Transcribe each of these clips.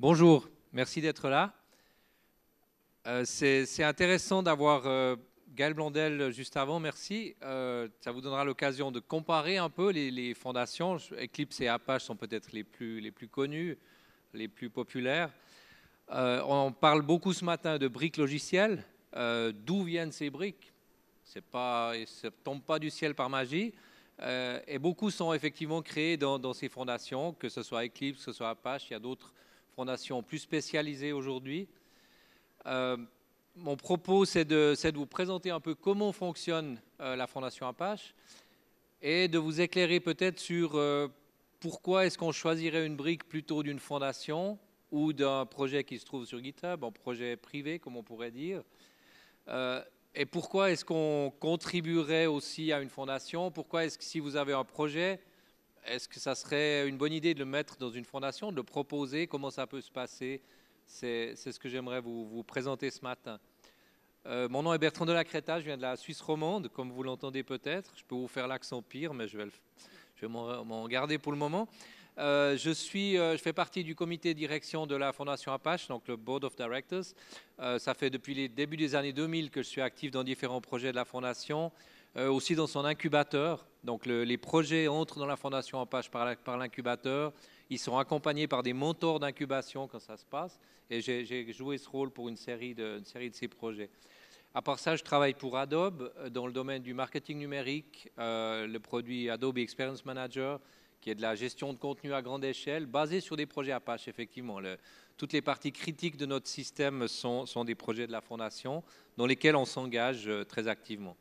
Bonjour, merci d'être là. Euh, c'est intéressant d'avoir euh, Gaël Blondel juste avant, merci. Euh, ça vous donnera l'occasion de comparer un peu les, fondations. Eclipse et Apache sont peut-être les plus, les connues, les plus populaires. on parle beaucoup ce matin de briques logicielles. D'où viennent ces briques pas, Ça ne tombe pas du ciel par magie. et beaucoup sont effectivement créés dans, dans, ces fondations, que ce soit Eclipse, que ce soit Apache, il y a d'autres fondation plus spécialisée aujourd'hui. Euh, mon propos, c'est de, de, vous présenter un peu comment fonctionne euh, la Fondation Apache et de vous éclairer peut-être sur euh, pourquoi est-ce qu'on choisirait une brique plutôt d'une fondation ou d'un projet qui se trouve sur GitHub, un projet privé, comme on pourrait dire. et pourquoi est-ce qu'on contribuerait aussi à une fondation Pourquoi est-ce que si vous avez un projet, est-ce que ça serait une bonne idée de le mettre dans une fondation, de le proposer Comment ça peut se passer C'est ce que j'aimerais vous, présenter ce matin. Euh, mon nom est Bertrand de la je viens de la Suisse romande, comme vous l'entendez peut-être. Je peux vous faire l'accent pire, mais je vais, m'en garder pour le moment. Euh, je, suis, euh, je fais partie du comité de direction de la Fondation Apache, donc le Board of Directors. ça fait depuis les débuts des années 2000 que je suis actif dans différents projets de la Fondation. Euh, aussi dans son incubateur. Donc les projets entrent dans la fondation Apache par, l'incubateur. Ils sont accompagnés par des mentors d'incubation quand ça se passe. Et j'ai joué ce rôle pour une série, de, ces projets. À part ça, je travaille pour Adobe euh, dans le domaine du marketing numérique, euh, le produit Adobe Experience Manager, qui est de la gestion de contenu à grande échelle, basé sur des projets Apache, effectivement. toutes les parties critiques de notre système sont des projets de la Fondation, dans lesquels on s'engage très activement.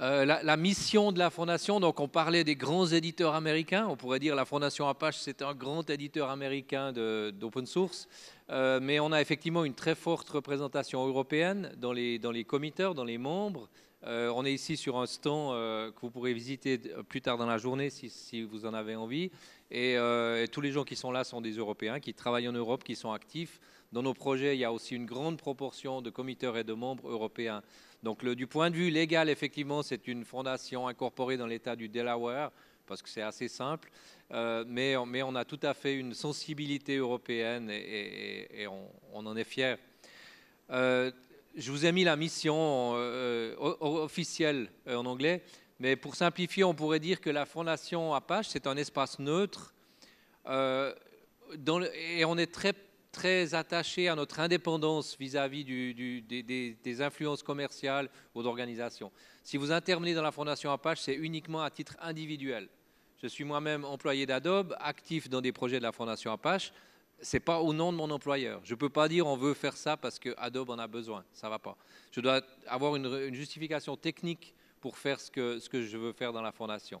Euh, la, mission de la fondation, donc on parlait des grands éditeurs américains, on pourrait dire la fondation Apache c'est un grand éditeur américain d'open source, euh, mais on a effectivement une très forte représentation européenne dans les, dans les dans les membres, euh, on est ici sur un stand euh, que vous pourrez visiter plus tard dans la journée si, vous en avez envie. Euh, et, tous les gens qui sont là sont des Européens qui travaillent en Europe, qui sont actifs. Dans nos projets, il y a aussi une grande proportion de committeurs et de membres européens. Donc du point de vue légal, effectivement, c'est une fondation incorporée dans l'État du Delaware, parce que c'est assez simple. Mais, on a tout à fait une sensibilité européenne et, on, on, en est fiers je vous ai mis la mission euh, euh, officielle euh, en anglais, mais pour simplifier, on pourrait dire que la Fondation Apache, c'est un espace neutre, et on est très, très attaché à notre indépendance vis-à-vis des, des, influences commerciales ou d'organisations. Si vous intervenez dans la Fondation Apache, c'est uniquement à titre individuel. Je suis moi-même employé d'Adobe, actif dans des projets de la Fondation Apache c'est pas au nom de mon employeur. Je ne peux pas dire on veut faire ça parce que Adobe en a besoin. Ça va pas. Je dois avoir une, justification technique pour faire ce que, ce que je veux faire dans la fondation.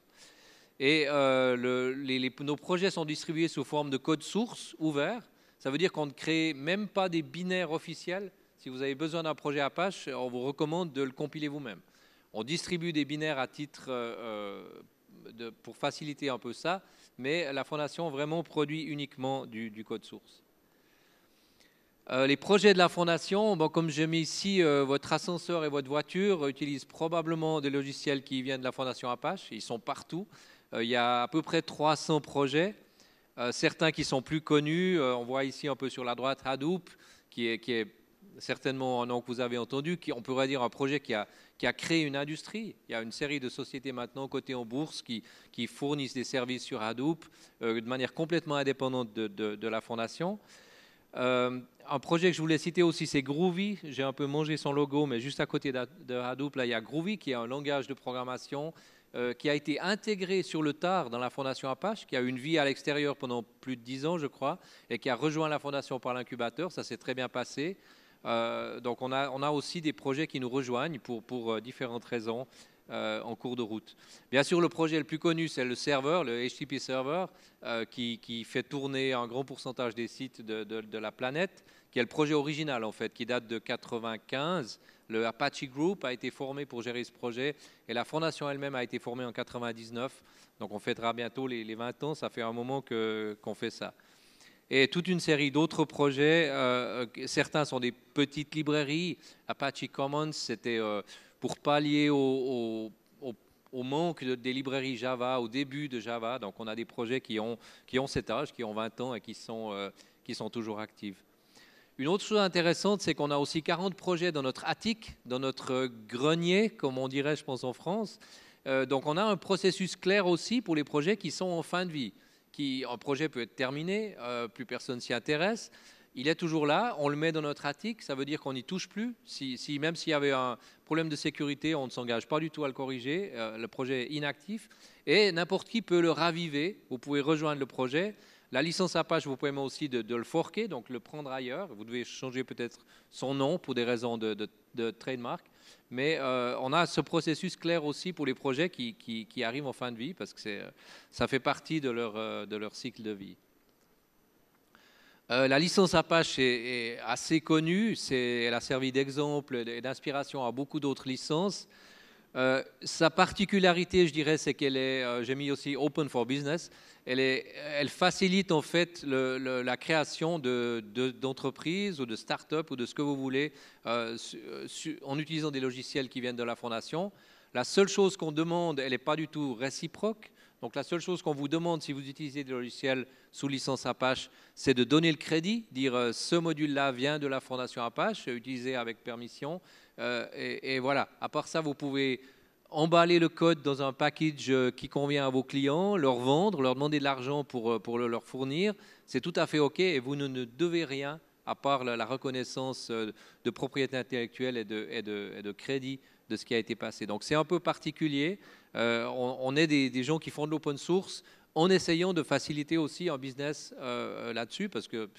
Et euh, nos projets sont distribués sous forme de code source ouvert. Ça veut dire qu'on ne crée même pas des binaires officiels. Si vous avez besoin d'un projet Apache, on vous recommande de le compiler vous-même. On distribue des binaires à titre euh, euh, pour faciliter un peu ça mais la Fondation vraiment produit uniquement du, code source. Euh, les projets de la Fondation, bon, comme j'ai mis ici, euh, votre ascenseur et votre voiture utilisent probablement des logiciels qui viennent de la Fondation Apache. Ils sont partout. Euh, il y a à peu près 300 projets. certains qui sont plus connus, on voit ici un peu sur la droite Hadoop, qui est, certainement un nom que vous avez entendu, qui, on pourrait dire un projet qui a qui a créé une industrie. Il y a une série de sociétés maintenant cotées en bourse qui, fournissent des services sur Hadoop euh, de manière complètement indépendante de, la fondation. Euh, un projet que je voulais citer aussi, c'est Groovy. J'ai un peu mangé son logo, mais juste à côté de, Hadoop, il y a Groovy qui est un langage de programmation euh, qui a été intégré sur le tard dans la fondation Apache, qui a eu une vie à l'extérieur pendant plus de dix ans, je crois, et qui a rejoint la fondation par l'incubateur. Ça s'est très bien passé. Euh, donc on a, aussi des projets qui nous rejoignent pour, euh, différentes raisons euh, en cours de route. Bien sûr, le projet le plus connu, c'est le serveur, le HTTP server, qui, fait tourner un grand pourcentage des sites de, la planète, qui est le projet original en fait, qui date de 1995, Le Apache Group a été formé pour gérer ce projet et la fondation elle-même a été formée en 1999, Donc on fêtera bientôt les, 20 ans, ça fait un moment qu'on fait ça et toute une série d'autres projets. Euh, euh, certains sont des petites librairies. Apache Commons, c'était euh, pour pallier au, manque des librairies Java, au début de Java. Donc on a des projets qui ont, qui ont cet âge, qui ont 20 ans et qui sont, qui sont toujours actifs. Une autre chose intéressante, c'est qu'on a aussi 40 projets dans notre attique, dans notre grenier, comme on dirait, je pense, en France. donc on a un processus clair aussi pour les projets qui sont en fin de vie qui, un projet peut être terminé, euh, plus personne s'y intéresse. Il est toujours là, on le met dans notre attique, ça veut dire qu'on n'y touche plus. Si, même s'il y avait un problème de sécurité, on ne s'engage pas du tout à le corriger. Euh, le projet est inactif et n'importe qui peut le raviver. Vous pouvez rejoindre le projet. La licence Apache vous permet aussi de, de, le forquer, donc le prendre ailleurs. Vous devez changer peut-être son nom pour des raisons de, de, de trademark. Mais euh, on a ce processus clair aussi pour les projets qui, arrivent en fin de vie, parce que euh, ça fait partie de leur, euh, cycle de vie. la licence Apache est assez connue, elle a servi d'exemple et d'inspiration à beaucoup d'autres licences. Euh, sa particularité, je dirais, c'est qu'elle est, euh, j'ai mis aussi open for business, elle, est, elle facilite en fait la création d'entreprises de, ou de start-up ou de ce que vous voulez euh, en utilisant des logiciels qui viennent de la fondation. La seule chose qu'on demande, elle n'est pas du tout réciproque. Donc la seule chose qu'on vous demande si vous utilisez des logiciels sous licence Apache, c'est de donner le crédit, dire ce module-là vient de la fondation Apache, utilisé avec permission, euh, et, voilà, à part ça, vous pouvez emballer le code dans un package euh, qui convient à vos clients, leur vendre, leur demander de l'argent pour, euh, pour le leur fournir. C'est tout à fait OK et vous ne, devez rien à part la, reconnaissance de propriété intellectuelle et de, et, de, crédit de ce qui a été passé. Donc c'est un peu particulier. on, est des, gens qui font de l'open source en essayant de faciliter aussi un business là-dessus, parce que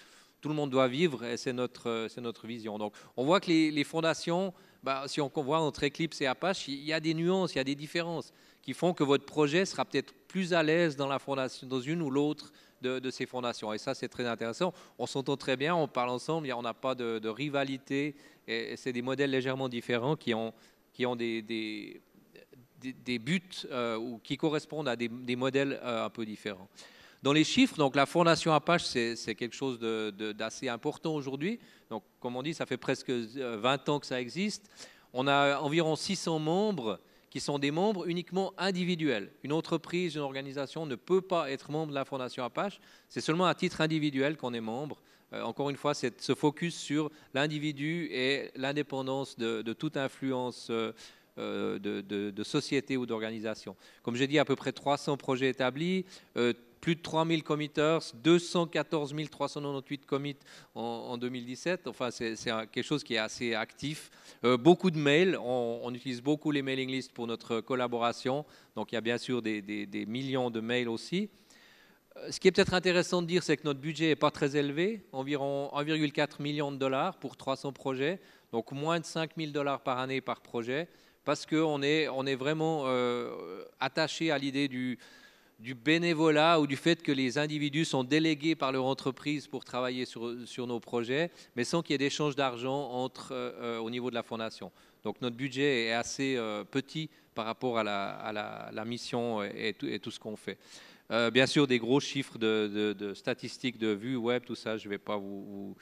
tout le monde doit vivre et c'est notre, euh, c'est notre vision. Donc on voit que les, fondations, bah, si on voit entre Eclipse et Apache, il y a des nuances, il y a des différences qui font que votre projet sera peut-être plus à l'aise dans, la fondation, dans une ou l'autre de, ces fondations. Et ça, c'est très intéressant. On s'entend très bien, on parle ensemble, on n'a pas de, rivalité. Et, c'est des modèles légèrement différents qui ont, qui ont des, des, buts euh, ou qui correspondent à des, modèles euh, un peu différents. Dans les chiffres, donc la fondation Apache, c'est quelque chose d'assez important aujourd'hui. Donc, comme on dit, ça fait presque 20 euh, ans que ça existe. On a environ 600 membres qui sont des membres uniquement individuels. Une entreprise, une organisation ne peut pas être membre de la Fondation Apache. C'est seulement à titre individuel qu'on est membre. Euh, encore une fois, c'est ce focus sur l'individu et l'indépendance de, toute influence euh, de, société ou d'organisation. Comme j'ai dit, à peu près 300 projets établis, plus de 3000 committers, 214 398 commits en, 2017. Enfin, c'est quelque chose qui est assez actif. Euh, beaucoup de mails. On, utilise beaucoup les mailing lists pour notre collaboration. Donc, il y a bien sûr des, millions de mails aussi. Euh, ce qui est peut-être intéressant de dire, c'est que notre budget n'est pas très élevé, environ 1,4 million de dollars pour 300 projets, donc moins de 5 000 dollars par année par projet, parce qu'on est, on est vraiment euh, attaché à l'idée du, du bénévolat ou du fait que les individus sont délégués par leur entreprise pour travailler sur, nos projets, mais sans qu'il y ait d'échange d'argent euh, euh, au niveau de la fondation. Donc notre budget est assez euh, petit par rapport à la, mission et et tout ce qu'on fait. Euh, bien sûr, des gros chiffres de, statistiques de vue web, tout ça, je ne vais pas vous,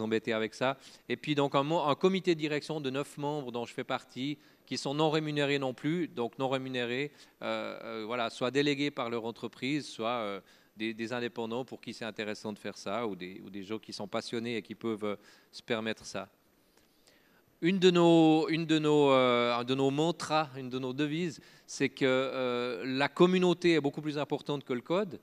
embêter avec ça. Et puis, donc, un, comité de direction de neuf membres dont je fais partie, qui sont non rémunérés non plus, donc non rémunérés, euh, euh, voilà, soit délégués par leur entreprise, soit des, indépendants pour qui c'est intéressant de faire ça, ou des gens qui sont passionnés et qui peuvent se permettre ça. Une de nos, une de nos, euh, de nos mantras, une de nos devises, c'est que euh, la communauté est beaucoup plus importante que le code.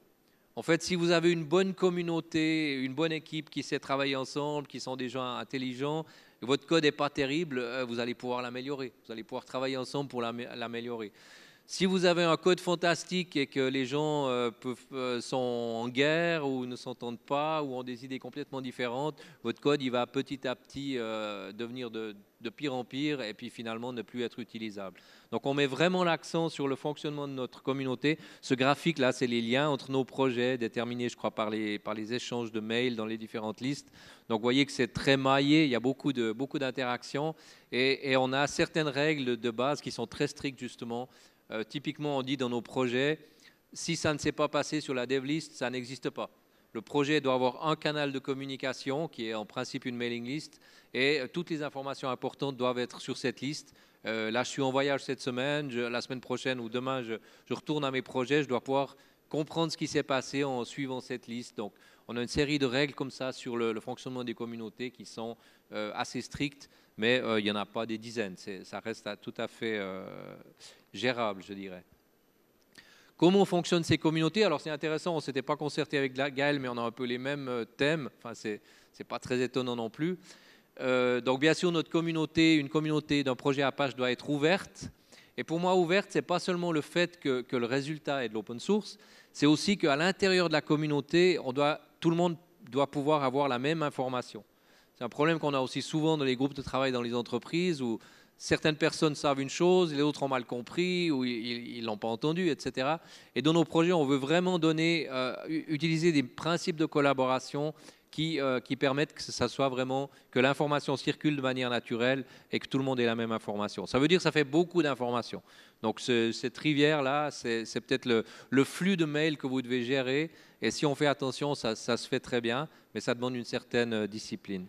En fait, si vous avez une bonne communauté, une bonne équipe qui sait travailler ensemble, qui sont des gens intelligents, votre code n'est pas terrible, euh, vous allez pouvoir l'améliorer. Vous allez pouvoir travailler ensemble pour l'améliorer. Si vous avez un code fantastique et que les gens euh, peuvent, euh, sont en guerre ou ne s'entendent pas ou ont des idées complètement différentes, votre code il va petit à petit euh, devenir de, pire en pire et puis finalement ne plus être utilisable. Donc on met vraiment l'accent sur le fonctionnement de notre communauté. Ce graphique là, c'est les liens entre nos projets déterminés, je crois, par les, par les échanges de mails dans les différentes listes. Donc vous voyez que c'est très maillé, il y a beaucoup d'interactions beaucoup et, et on a certaines règles de base qui sont très strictes justement euh, typiquement, on dit dans nos projets, si ça ne s'est pas passé sur la dev list, ça n'existe pas. Le projet doit avoir un canal de communication qui est en principe une mailing list et euh, toutes les informations importantes doivent être sur cette liste. Euh, là, je suis en voyage cette semaine, la semaine prochaine ou demain, je, retourne à mes projets, je dois pouvoir comprendre ce qui s'est passé en suivant cette liste. Donc, on a une série de règles comme ça sur le, fonctionnement des communautés qui sont assez strictes mais euh, il n'y en a pas des dizaines. Ça reste tout à fait euh, gérable, je dirais. Comment fonctionnent ces communautés Alors c'est intéressant, on ne s'était pas concerté avec Gaël, mais on a un peu les mêmes euh, thèmes. Enfin, c'est n'est pas très étonnant non plus. donc bien sûr, notre communauté, une communauté d'un projet Apache doit être ouverte. Et pour moi, ouverte, c'est pas seulement le fait que, que le résultat est de l'open source, c'est aussi qu'à l'intérieur de la communauté, on doit, tout le monde doit pouvoir avoir la même information. C'est un problème qu'on a aussi souvent dans les groupes de travail dans les entreprises où certaines personnes savent une chose, les autres ont mal compris ou ils ne l'ont pas entendu, etc. Et dans nos projets, on veut vraiment donner, euh, utiliser des principes de collaboration euh, qui, permettent que ça soit vraiment, que l'information circule de manière naturelle et que tout le monde ait la même information. Ça veut dire que ça fait beaucoup d'informations. Donc cette rivière-là, c'est peut-être le, flux de mails que vous devez gérer. Et si on fait attention, ça se fait très bien, mais ça demande une certaine euh, discipline.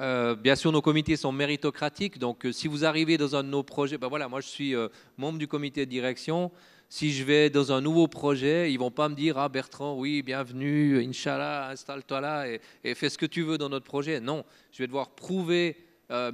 Euh, bien sûr, nos comités sont méritocratiques, donc euh, si vous arrivez dans un de nos projets, ben voilà, moi je suis euh, membre du comité de direction. Si je vais dans un nouveau projet, ils vont pas me dire ah Bertrand, oui, bienvenue, Inch'Allah, installe-toi là et, et, fais ce que tu veux dans notre projet. Non, je vais devoir prouver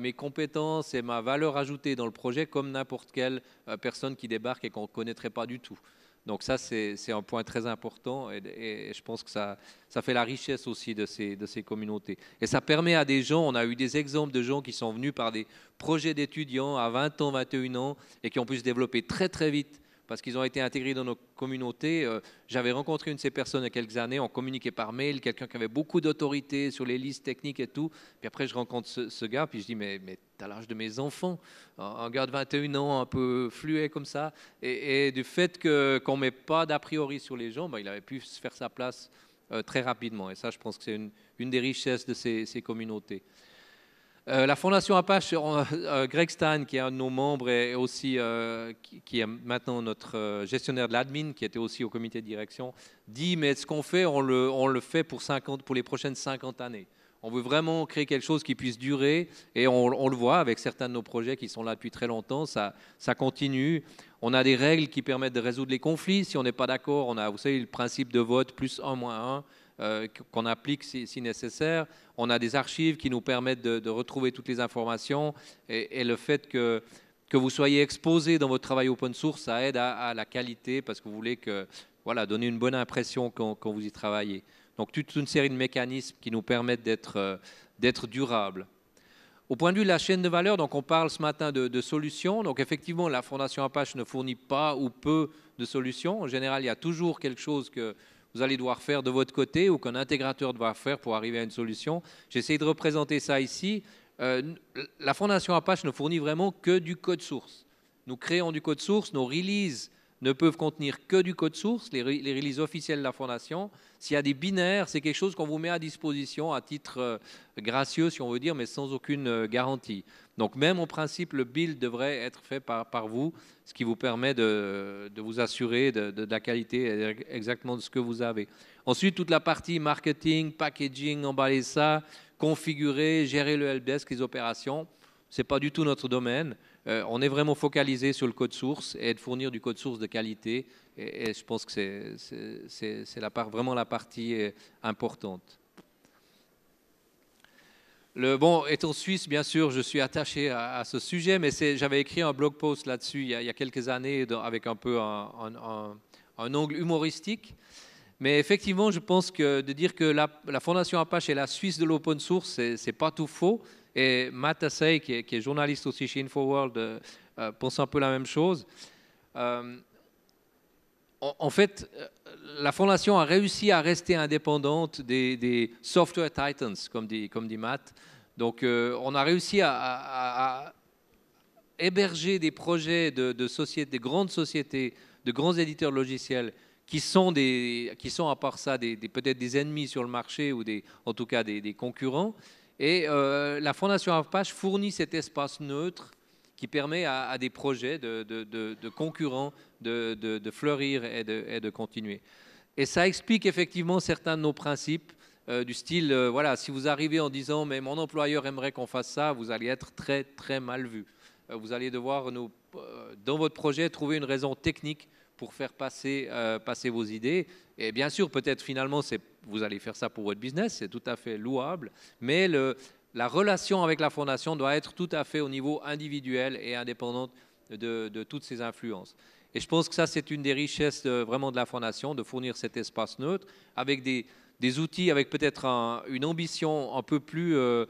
mes compétences et ma valeur ajoutée dans le projet comme n'importe quelle personne qui débarque et qu'on ne connaîtrait pas du tout. Donc ça, c'est un point très important et, je pense que ça, fait la richesse aussi de ces, de ces communautés. Et ça permet à des gens, on a eu des exemples de gens qui sont venus par des projets d'étudiants à 20 ans, 21 ans et qui ont pu se développer très très vite parce qu'ils ont été intégrés dans nos communautés. Euh, j'avais rencontré une de ces personnes il y a quelques années, on communiquait par mail, quelqu'un qui avait beaucoup d'autorité sur les listes techniques et tout. Puis après, je rencontre ce, gars, puis je dis, mais, mais t'as l'âge de mes enfants, un gars de 21 ans, un peu fluet comme ça. Et, du fait qu'on ne met pas d'a priori sur les gens, bah, il avait pu se faire sa place euh, très rapidement. Et ça, je pense que c'est une, des richesses de ces communautés. Euh, la Fondation Apache, euh, euh, Greg Stein, qui est un de nos membres et, aussi qui, est maintenant notre gestionnaire de l'admin, qui était aussi au comité de direction, dit Mais ce qu'on fait, on le, fait pour, 50, pour les prochaines 50 années. On veut vraiment créer quelque chose qui puisse durer et on, le voit avec certains de nos projets qui sont là depuis très longtemps, ça, ça continue. On a des règles qui permettent de résoudre les conflits. Si on n'est pas d'accord, on a, vous savez, le principe de vote plus un moins un. Euh, qu'on applique si, nécessaire. On a des archives qui nous permettent de, retrouver toutes les informations et, le fait que que vous soyez exposé dans votre travail open source, ça aide à, la qualité parce que vous voulez que, voilà, donner une bonne impression quand, vous y travaillez. Donc toute une série de mécanismes qui nous permettent euh, d'être durables. Au point de vue de la chaîne de valeur, donc on parle ce matin de, solutions. Donc effectivement, la Fondation Apache ne fournit pas ou peu de solutions. En général, il y a toujours quelque chose que, allez devoir faire de votre côté ou qu'un intégrateur doit faire pour arriver à une solution. J'essaie de représenter ça ici. Euh, la Fondation Apache ne fournit vraiment que du code source. Nous créons du code source, nos releases ne peuvent contenir que du code source, les, releases officielles de la Fondation. S'il y a des binaires, c'est quelque chose qu'on vous met à disposition à titre euh, gracieux, si on veut dire, mais sans aucune euh, garantie. Donc même en principe, le build devrait être fait par, vous, ce qui vous permet de, vous assurer de, la qualité exactement de ce que vous avez. Ensuite, toute la partie marketing, packaging, emballer ça, configurer, gérer le helpdesk, les opérations, ce n'est pas du tout notre domaine. Euh, on est vraiment focalisé sur le code source et de fournir du code source de qualité. Et, je pense que c'est vraiment la partie euh, importante. Le, bon, étant suisse, bien sûr, je suis attaché à, ce sujet, mais j'avais écrit un blog post là-dessus il, y a quelques années avec un peu un, angle humoristique. Mais effectivement, je pense que de dire que la, Fondation Apache est la Suisse de l'open source, c'est pas tout faux. Et Matt Assey, qui, est, journaliste aussi chez InfoWorld, euh, euh, pense un peu la même chose. Euh, en fait, la fondation a réussi à rester indépendante des, software titans, comme dit, comme Matt. Donc, on a réussi à, héberger des projets de, sociétés, grandes sociétés, de grands éditeurs logiciels qui sont, à part ça peut-être des ennemis sur le marché ou en tout cas des concurrents, et euh, la Fondation Avpache fournit cet espace neutre qui permet à, des projets de, concurrents de, fleurir et, de, continuer. Et ça explique effectivement certains de nos principes euh, du style, euh, voilà, si vous arrivez en disant, mais mon employeur aimerait qu'on fasse ça, vous allez être très très mal vu. vous allez devoir, dans votre projet, trouver une raison technique pour faire euh, passer, vos idées. Et bien sûr, peut-être finalement, vous allez faire ça pour votre business, c'est tout à fait louable, mais la relation avec la fondation doit être tout à fait au niveau individuel et indépendante de, toutes ces influences. Et je pense que ça, c'est une des richesses vraiment de la fondation, de fournir cet espace neutre avec des, outils, avec peut-être une ambition un peu plus... Euh,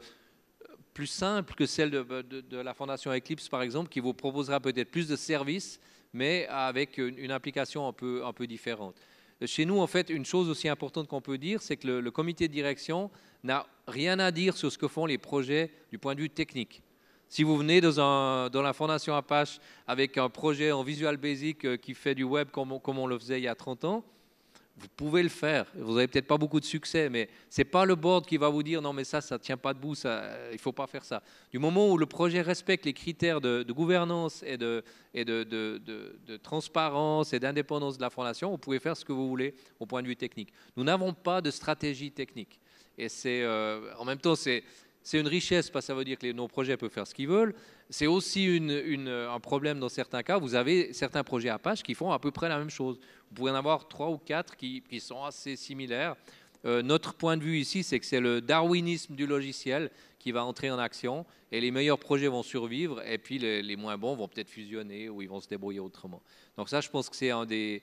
simple que celle de, la Fondation Eclipse, par exemple, qui vous proposera peut-être plus de services mais avec une implication un peu, différente. Chez nous, en fait, une chose aussi importante qu'on peut dire, c'est que le, comité de direction n'a rien à dire sur ce que font les projets du point de vue technique. Si vous venez dans, la Fondation Apache avec un projet en Visual Basic euh, qui fait du web comme on le faisait il y a 30 ans, vous pouvez le faire. Vous n'avez peut-être pas beaucoup de succès, mais ce n'est pas le board qui va vous dire non, mais ça, ça ne tient pas debout, ça, euh, il ne faut pas faire ça. Du moment où le projet respecte les critères de, gouvernance et, de, et de, de transparence et d'indépendance de la fondation, vous pouvez faire ce que vous voulez au point de vue technique. Nous n'avons pas de stratégie technique. Et c'est euh, en même temps, c'est c'est une richesse, parce que ça veut dire que nos projets peuvent faire ce qu'ils veulent. C'est aussi euh, un problème dans certains cas. Vous avez certains projets Apache qui font à peu près la même chose. Vous pouvez en avoir trois ou quatre qui, sont assez similaires. Euh, notre point de vue ici, c'est que c'est le darwinisme du logiciel qui va entrer en action et les meilleurs projets vont survivre et puis les, moins bons vont peut-être fusionner ou ils vont se débrouiller autrement. Donc ça, je pense que c'est un des,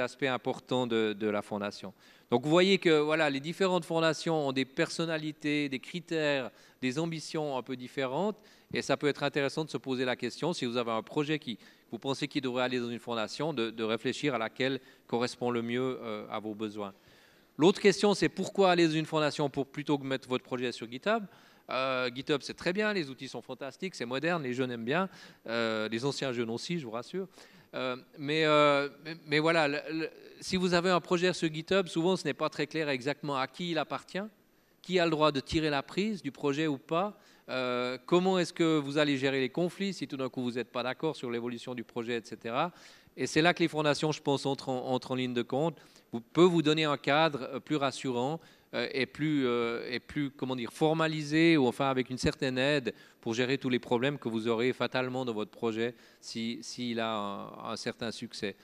aspects importants de la fondation. Donc vous voyez que voilà, les différentes fondations ont des personnalités, des critères, des ambitions un peu différentes, et ça peut être intéressant de se poser la question, si vous avez un projet qui vous pensez qu'il devrait aller dans une fondation, de, réfléchir à laquelle correspond le mieux euh, à vos besoins. L'autre question, c'est pourquoi aller dans une fondation pour plutôt que mettre votre projet sur GitHub euh, GitHub, c'est très bien, les outils sont fantastiques, c'est moderne, les jeunes aiment bien, euh, les anciens jeunes aussi, je vous rassure. Euh, mais, euh, mais voilà, si vous avez un projet sur GitHub, souvent ce n'est pas très clair exactement à qui il appartient, qui a le droit de tirer la prise du projet ou pas, euh, comment est-ce que vous allez gérer les conflits si tout d'un coup vous n'êtes pas d'accord sur l'évolution du projet, etc. Et c'est là que les fondations, je pense, entrent en, en ligne de compte. Vous peut vous donner un cadre plus rassurant euh, est plus, euh, est comment dire, formalisé ou enfin avec une certaine aide pour gérer tous les problèmes que vous aurez fatalement dans votre projet s'il si, a un, certain succès.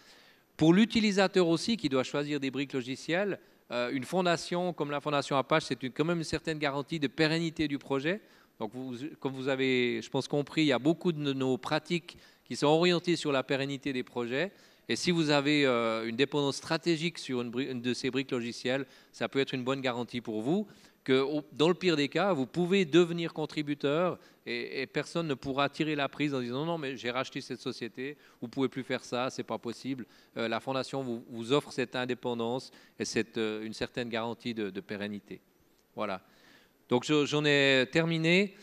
Pour l'utilisateur aussi qui doit choisir des briques logicielles, euh, une fondation comme la fondation Apache, c'est quand même une certaine garantie de pérennité du projet. Donc, comme vous avez, je pense, compris, il y a beaucoup de nos pratiques qui sont orientées sur la pérennité des projets. Et si vous avez euh, une dépendance stratégique sur une, de ces briques logicielles, ça peut être une bonne garantie pour vous que, dans le pire des cas, vous pouvez devenir contributeur et, personne ne pourra tirer la prise en disant non, mais j'ai racheté cette société, vous pouvez plus faire ça, c'est pas possible. Euh, la fondation vous, offre cette indépendance et cette, euh, une certaine garantie de, de pérennité. Voilà. Donc j'en ai terminé.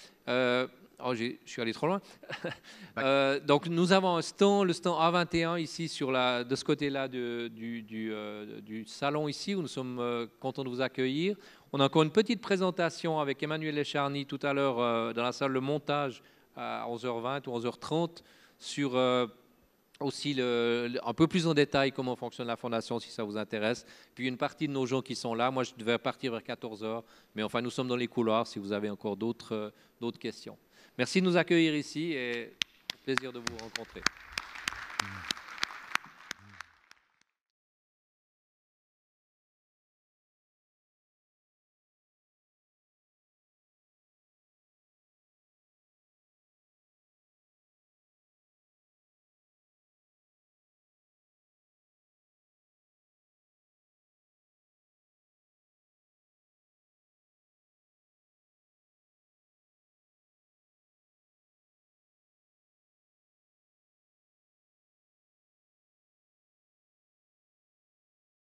Oh, je suis allé trop loin. Euh, donc nous avons un stand, le stand A21 ici sur de ce côté-là euh, du, salon ici où nous sommes euh, contents de vous accueillir. On a encore une petite présentation avec Emmanuel Lecharny tout à l'heure dans la salle de montage à 11h20 ou 11h30 sur aussi un peu plus en détail comment fonctionne la fondation si ça vous intéresse. Puis une partie de nos gens qui sont là, moi je devais partir vers 14h, mais enfin nous sommes dans les couloirs si vous avez encore d'autres questions. Merci de nous accueillir ici et plaisir de vous rencontrer.